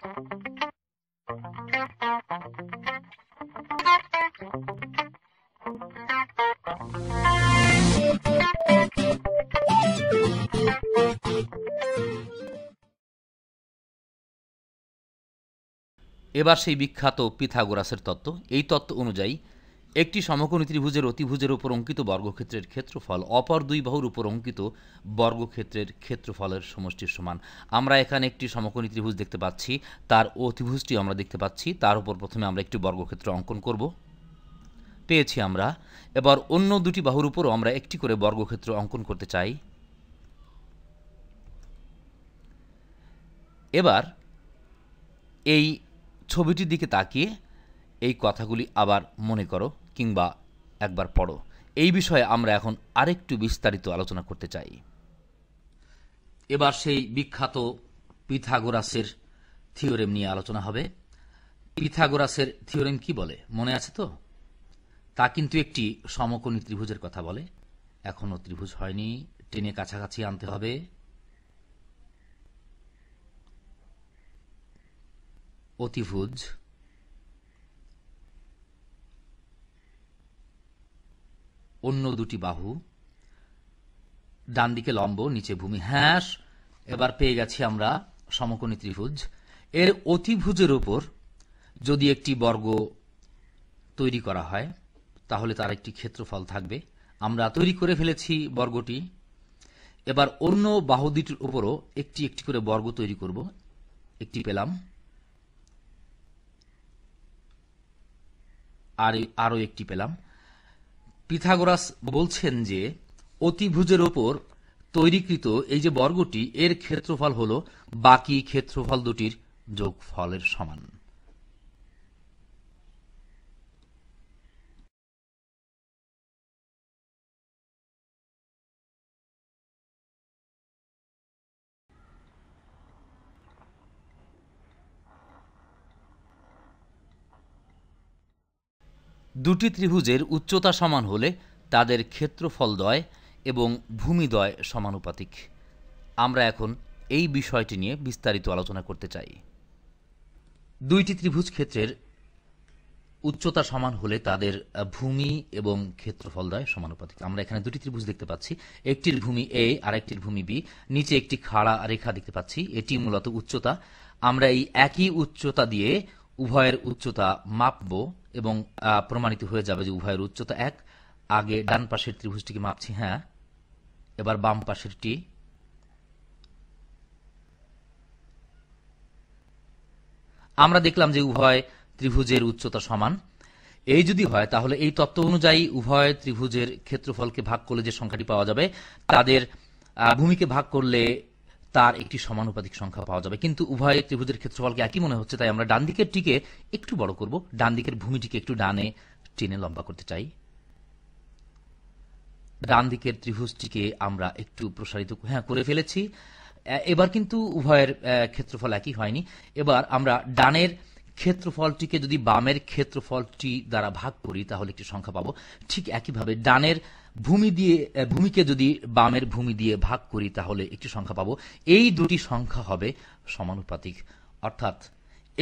এবার সেই বিখ্যাত পিথাগোরাসের তত্ত্ব এই তত্ত্ব অনুযায়ী একটি সমকোণী ত্রিভুজের অতিভুজের উপর অঙ্কিত বর্গক্ষেত্রের ক্ষেত্রফল অপর দুই বাহুর উপর অঙ্কিত বর্গক্ষেত্রের ক্ষেত্রফলের সমষ্টির সমান আমরা এখানে একটি সমকোণী ত্রিভুজ দেখতে পাচ্ছি তার অতিভুজটি আমরা দেখতে পাচ্ছি তার উপর প্রথমে আমরা একটি বর্গক্ষেত্র অঙ্কন করব পেয়েছি আমরা এবার অন্য দুটি বাহুর উপরও আমরা একটি করে বর্গক্ষেত্র অঙ্কন করতে চাই এবার এই ছবিটির দিকে তাকিয়ে এই কথাগুলি আবার মনে করো কিংবা একবার পড়ো এই বিষয়ে আমরা এখন আরেকটু বিস্তারিত আলোচনা করতে চাই এবার সেই বিখ্যাত পিথাগোরাসের থিওরেম নিয়ে আলোচনা হবে পিথাগোরাসের থিওরেম কি বলে মনে আছে তো তা কিন্তু একটি সমকোণী ত্রিভুজের কথা বলে এখনও ত্রিভুজ হয়নি টেনে কাছাকাছি আনতে হবে অতিভুজ অন্য দুটি বাহু ডান দিকে লম্ব নিচে ভূমি হ্যাঁ এবার পেয়ে গেছি আমরা সমকোণী ত্রিভুজ এর অতিভুজের উপর যদি একটি বর্গ তৈরি করা হয় তাহলে তার একটি ক্ষেত্রফল থাকবে আমরা তৈরি করে ফেলেছি বর্গটি এবার অন্য বাহু দুটির উপরও একটি একটি করে বর্গ তৈরি করব একটি পেলাম আর আরও একটি পেলাম পিথাগোরাস বলছেন যে অতিভুজের ওপর তৈরিকৃত এই যে বর্গটি এর ক্ষেত্রফল হল বাকি ক্ষেত্রফল দুটির যোগফলের সমান দুটি ত্রিভুজের উচ্চতা সমান হলে তাদের ক্ষেত্রফলদ্বয় এবং ভূমিদ্বয় সমানুপাতিক আমরা এখন এই বিষয়টি নিয়ে বিস্তারিত আলোচনা করতে চাই দুইটি ত্রিভুজ ক্ষেত্রের উচ্চতা সমান হলে তাদের ভূমি এবং ক্ষেত্রফলদ্বয় সমানুপাতিক আমরা এখানে দুটি ত্রিভুজ দেখতে পাচ্ছি একটির ভূমি এ আর একটির ভূমি বি নিচে একটি খাড়া রেখা দেখতে পাচ্ছি এটি মূলত উচ্চতা আমরা এই একই উচ্চতা দিয়ে উভয়ের উচ্চতা মাপবো এবং প্রমাণিত হয়ে যাবে যে উভয়ের উচ্চতা এক আগে ডান পাশের ত্রিভুজটিকে মাপছি হ্যাঁ এবার বাম পাশের টি আমরা দেখলাম যে উভয় ত্রিভুজের উচ্চতা সমান এই যদি হয় তাহলে এই তত্ত্ব অনুযায়ী উভয় ত্রিভুজের ক্ষেত্রফলকে ভাগ করলে যে সংখ্যাটি পাওয়া যাবে তাদের ভূমিকে ভাগ করলে তার একটি সমানুপাতিক সংখ্যা পাওয়া যাবে কিন্তু উভয় ত্রিভুজের ক্ষেত্রফলকে একই মনে হচ্ছে তাই আমরা ডান দিকের টিকে একটু বড় করব ডান দিকের ভূমিটিকে একটু ডানে টেনে লম্বা করতে চাই ডান দিকের ত্রিভুজটিকে আমরা একটু প্রসারিত হ্যাঁ করে ফেলেছি এবার কিন্তু উভয়ের ক্ষেত্রফল একই হয়নি এবার আমরা ডানের ক্ষেত্রফলটিকে যদি বামের ক্ষেত্রফলটি দ্বারা ভাগ করি তাহলে একটি সংখ্যা পাবো ঠিক একইভাবে ডানের ভূমি দিয়ে ভূমিকে যদি বামের ভূমি দিয়ে ভাগ করি তাহলে একটি সংখ্যা পাবো এই দুটি সংখ্যা হবে সমানুপাতিক অর্থাৎ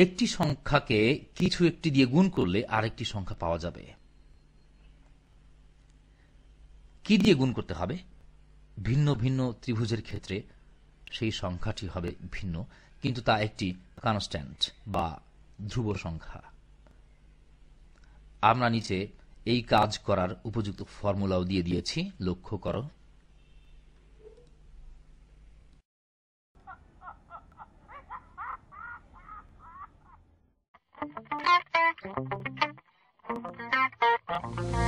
একটি সংখ্যাকে কিছু একটি দিয়ে গুণ করলে আরেকটি সংখ্যা পাওয়া যাবে কি দিয়ে গুণ করতে হবে ভিন্ন ভিন্ন ত্রিভুজের ক্ষেত্রে সেই সংখ্যাটি হবে ভিন্ন কিন্তু তা একটি কনস্ট্যান্ট বা ধ্রুব সংখ্যা আমরা নিচে এই কাজ করার উপযুক্ত ফর্মুলাও দিয়ে দিয়েছি লক্ষ্য করো Thank you.